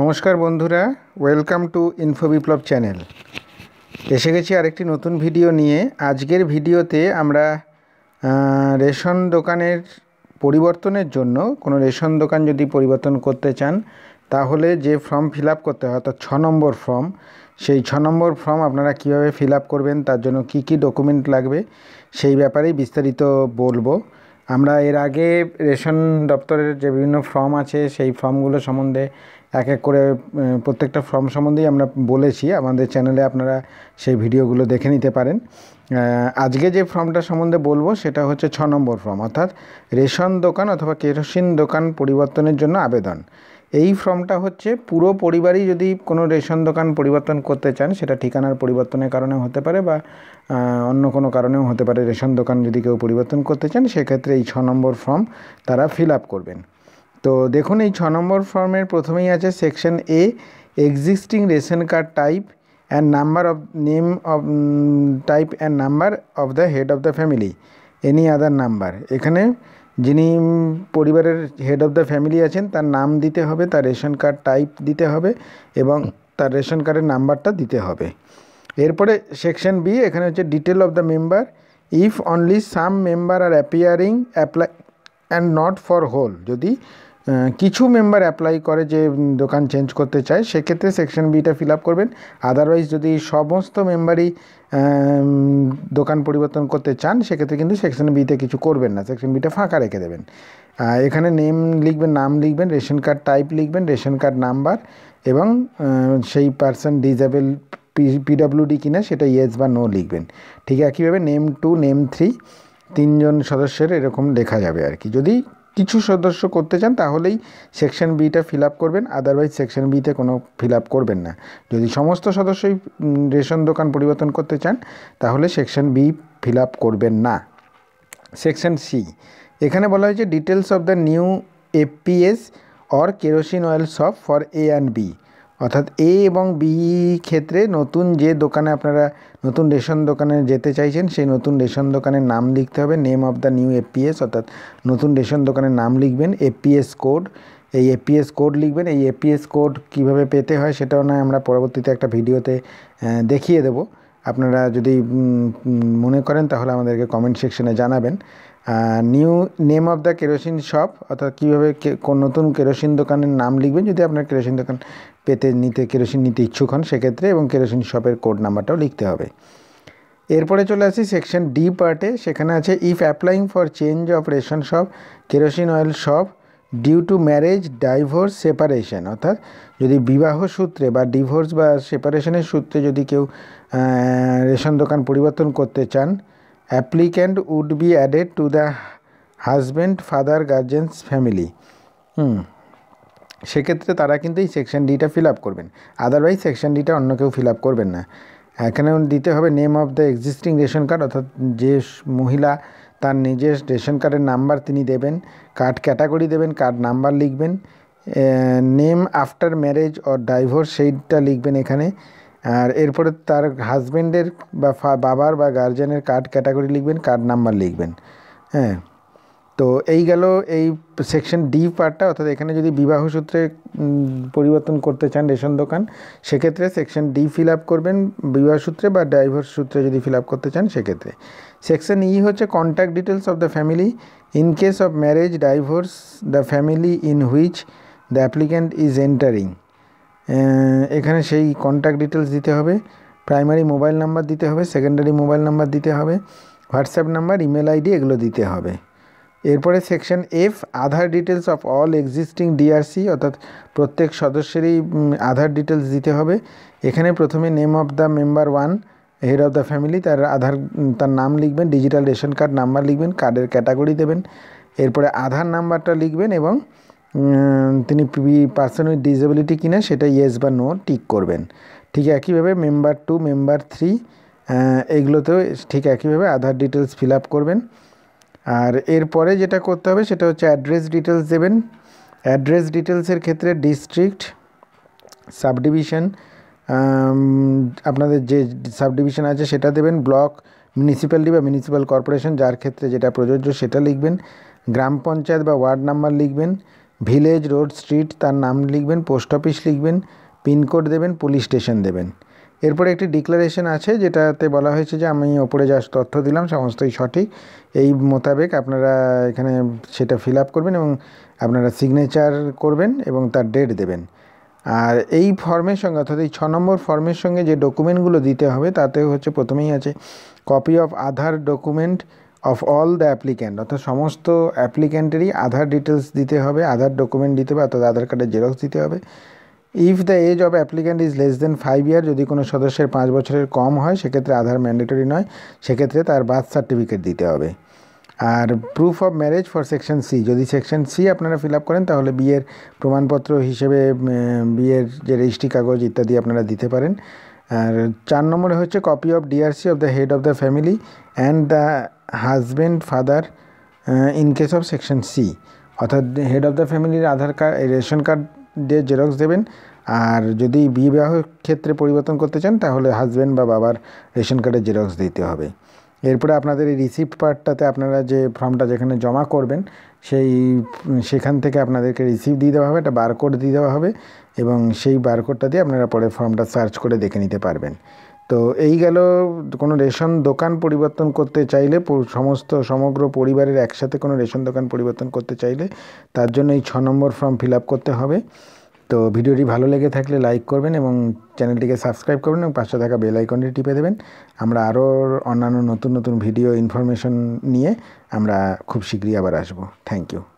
নমস্কার বন্ধুরা welcome to info Biplob channel এসে গেছি আরেকটি নতুন ভিডিও নিয়ে আজকের ভিডিওতে আমরা রেশন দোকানের পরিবর্তনের জন্য কোনো রেশন দোকান যদি পরিবর্তন করতে চান তাহলে যে ফর্ম ফিল করতে হয় অর্থাৎ ছ নম্বর ফর্ম সেই ছ নম্বর ফর্ম আপনারা কিভাবে ফিল করবেন তার জন্য কি কি ডকুমেন্ট লাগবে সেই ব্যাপারেই বিস্তারিত বলবো আমরা এর আগে রেশন দপ্তরের যে বিভিন্ন ফর্ম আছে সেই ফর্মগুলো সম্বন্ধে এক এক করে প্রত্যেকটা ফর্ম সম্বন্ধেই আমরা বলেছি আমাদের চ্যানেলে আপনারা সেই ভিডিওগুলো দেখে নিতে পারেন আজকে যে ফর্মটা সম্বন্ধে বলবো সেটা হচ্ছে ছ নম্বর ফর্ম অর্থাৎ রেশন দোকান অথবা কেরোসিন দোকান পরিবর্তনের জন্য আবেদন এই ফর্মটা হচ্ছে পুরো পরিবারই যদি কোনো রেশন দোকান পরিবর্তন করতে চান সেটা ঠিকানার পরিবর্তনের কারণে হতে পারে বা অন্য কোনো কারণেও হতে পারে রেশন দোকান যদি কেউ পরিবর্তন করতে চান সেক্ষেত্রে এই ছ নম্বর ফর্ম তারা ফিল আপ করবেন তো দেখুন এই ছ নম্বর ফর্মের প্রথমেই আছে section A existing ration card type and number of name of type and number of the head of the family any other number এখানে যিনি পরিবারের হেড অফ দ্য ফ্যামিলি আছেন তার নাম দিতে হবে তার রেশন কার্ড টাইপ দিতে হবে এবং তার রেশন কার্ডের নাম্বারটা দিতে হবে এরপরে সেকশন বি এখানে হচ্ছে detail of the member if only some member are appearing apply and not for whole যদি কিছু মেম্বার অ্যাপ্লাই করে যে দোকান চেঞ্জ করতে চায় সেক্ষেত্রে সেকশন বিটা ফিল আপ করবেন আদারওয়াইজ যদি সমস্ত মেম্বারই দোকান পরিবর্তন করতে চান সেক্ষেত্রে কিন্তু সেকশন বিতে কিছু করবেন না সেকশন বিটা ফাঁকা রেখে দেবেন এখানে নেম লিখবেন নাম লিখবেন রেশন কার্ড টাইপ লিখবেন রেশন কার্ড নাম্বার এবং সেই পার্সন ডিজেবল পিডাব্লিউডি কিনা সেটা ইয়েস বা নো লিখবেন ঠিক একইভাবে নেম টু নেম থ্রি তিনজন সদস্যের এরকম লেখা যাবে আর কি যদি কিছু সদস্য করতে চান তাহলেই সেকশন বিটা ফিল করবেন আদারওয়াইজ সেকশন বিতে কোনো ফিল করবেন না যদি সমস্ত সদস্যই রেশন দোকান পরিবর্তন করতে চান তাহলে সেকশন বি ফিল করবেন না সেকশন সি এখানে বলা হয়েছে details of the new APS or kerosene oil shop for A and B অর্থাৎ এ এবং বি ক্ষেত্রে নতুন যে দোকানে আপনারা নতুন রেশন দোকানে যেতে চাইছেন সেই নতুন রেশন দোকানের নাম লিখতে হবে name of the new APS অর্থাৎ নতুন রেশন দোকানের নাম লিখবেন এপিএস কোড এই এপিএস কোড লিখবেন এই এপিএস কোড কিভাবে পেতে হয় সেটাও নয় আমরা পরবর্তীতে একটা ভিডিওতে দেখিয়ে দেব আপনারা যদি মনে করেন তাহলে আমাদেরকে কমেন্ট সেকশনে জানাবেন new name of the kerosene shop অর্থাৎ কীভাবে কোন নতুন কেরোসিন দোকানের নাম লিখবেন যদি আপনার কেরোসিন দোকান পেতে নিতে কেরোসিন নিতে ইচ্ছুক হন সেক্ষেত্রে এবং কেরোসিন শপের কোড নাম্বারটাও লিখতে হবে এরপরে চলে আসি সেকশন ডি পার্টে সেখানে আছে if applying for change of ration shop kerosene oil shop due to marriage divorce separation অর্থাৎ যদি বিবাহ সূত্রে বা ডিভোর্স বা সেপারেশনের সূত্রে যদি কেউ রেশন দোকান পরিবর্তন করতে চান applicant would be added to the husband father guardians family hmm সেক্ষেত্রে তারা কিন্তু এই সেকশন ডিটা ফিল আপ করবেন আদারওয়াইজ সেকশন ডিটা অন্য কেউ ফিল আপ করবেন না এখানে দিতে হবে name of the existing ration card অর্থাৎ যে মহিলা তার নিজের রেশন কার্ডের নাম্বার তিনি দেবেন কার্ড ক্যাটাগরি দেবেন কার্ড নাম্বার লিখবেন name after marriage or divorce সেইটা লিখবেন এখানে আর এরপরে তার হাজব্যান্ডের বা বাবার বা গার্জেনের কার্ড ক্যাটাগরি লিখবেন কার্ড নাম্বার লিখবেন হ্যাঁ তো এই গেল এই সেকশন ডি পার্টটা অর্থাৎ এখানে যদি বিবাহ সূত্রে পরিবর্তন করতে চান রেশন দোকান সেক্ষেত্রে সেকশন ডি ফিল আপ করবেন বিবাহ সূত্রে বা ডাইভোর্স সূত্রে যদি ফিল আপ করতে চান সেক্ষেত্রে সেকশন ই e হচ্ছে contact details of the family in case of marriage divorce the family in which the applicant is entering এখানে সেই কন্ট্যাক্ট ডিটেলস দিতে হবে প্রাইমারি মোবাইল নাম্বার দিতে হবে সেকেন্ডারি মোবাইল নাম্বার দিতে হবে হোয়াটসঅ্যাপ নাম্বার ইমেল আইডি এগুলো দিতে হবে এরপরে section F Aadhaar details of all existing DRC অর্থাৎ প্রত্যেক সদস্যেরই আধার ডিটেলস দিতে হবে এখানে প্রথমে name of the member one head of the family তার আধার তার নাম লিখবেন ডিজিটাল রেশন কার্ড নাম্বার লিখবেন কার্ডের ক্যাটাগরি দেবেন এরপরে আধার নাম্বারটা লিখবেন এবং তিনি পার্সন উইথ ডিসেবিলিটি কিনা সেটা ইয়েস বা নো টিক করবেন ঠিক একইভাবে মেম্বার টু মেম্বার থ্রি এগুলোতেও ঠিক একইভাবে আধার ডিটেলস ফিল আপ করবেন আর এরপরে যেটা করতে হবে সেটা হচ্ছে অ্যাড্রেস ডিটেলস দেবেন অ্যাড্রেস ডিটেলসের ক্ষেত্রে ডিস্ট্রিক্ট সাবডিভিশন আপনাদের যে সাবডিভিশন আছে সেটা দেবেন ব্লক মিউনিসিপ্যালিটি বা মিউনিসিপ্যাল কর্পোরেশন যার ক্ষেত্রে যেটা প্রযোজ্য সেটা লিখবেন গ্রাম পঞ্চায়েত বা ওয়ার্ড নাম্বার লিখবেন ভিলেজ রোড স্ট্রিট তার নাম লিখবেন পোস্ট অফিস লিখবেন পিনকোড দেবেন পুলিশ স্টেশন দেবেন এরপরে একটি ডিক্লারেশন আছে যেটাতে বলা হয়েছে যে আমি ওপরে যা তথ্য দিলাম সমস্তই সঠিক এই মোতাবেক আপনারা এখানে সেটা ফিল করবেন এবং আপনারা সিগনেচার করবেন এবং তার ডেট দেবেন আর এই ফর্মের সঙ্গে অর্থাৎ এই ছ নম্বর ফর্মের সঙ্গে যে ডকুমেন্টগুলো দিতে হবে তাতে হচ্ছে প্রথমেই আছে copy of Aadhaar document of all the applicant অর্থাৎ সমস্ত অ্যাপ্লিক্যান্টেরই আধার ডিটেলস দিতে হবে আধার ডকুমেন্ট দিতে হবে অর্থাৎ আধার কার্ডের জেরক্স দিতে হবে if the age of applicant is less than five year যদি কোনো সদস্যের পাঁচ বছরের কম হয় সেক্ষেত্রে আধার ম্যান্ডেটরি নয় সেক্ষেত্রে তার বার্থ সার্টিফিকেট দিতে হবে আর proof of marriage for section C যদি সেকশন সি আপনারা ফিল আপ করেন তাহলে বিয়ের প্রমাণপত্র হিসেবে বিয়ের যে রেজিস্ট্রি কাগজ ইত্যাদি আপনারা দিতে পারেন আর চার নম্বরে হচ্ছে copy of DRC of the head of the family and the husband father in case of section C অর্থাৎ হেড অফ দ্য ফ্যামিলির আধার কার্ড রেশন কার্ড দিয়ে জেরক্স দেবেন আর যদি বিবাহ ক্ষেত্রে পরিবর্তন করতে চান তাহলে হাজব্যান্ড বা বাবার রেশন কার্ডের জেরক্স দিতে হবে এরপরে আপনাদের এই রিসিপ্ট পার্টটাতে আপনারা যে ফর্মটা যেখানে জমা করবেন সেই সেখান থেকে আপনাদেরকে রিসিভ দিয়ে দেওয়া হবে একটা বারকোড দিয়ে দেওয়া হবে এবং সেই বারকোডটা দিয়ে আপনারা পরে ফর্মটা সার্চ করে দেখে নিতে পারবেন তো এই গেল কোনো রেশন দোকান পরিবর্তন করতে চাইলে সমস্ত সমগ্র পরিবারের একসাথে কোনো রেশন দোকান পরিবর্তন করতে চাইলে তার জন্য এই ছ নম্বর ফর্ম ফিল করতে হবে তো ভিডিওটি ভালো লেগে থাকলে লাইক করবেন এবং চ্যানেলটিকে সাবস্ক্রাইব করবেন এবং পাশে থাকা বেল আইকনটি টিপে দেবেন আমরা আরও অন্যান্য নতুন নতুন ভিডিও ইনফরমেশন নিয়ে আমরা খুব শীঘ্রই আবার আসবো থ্যাংক ইউ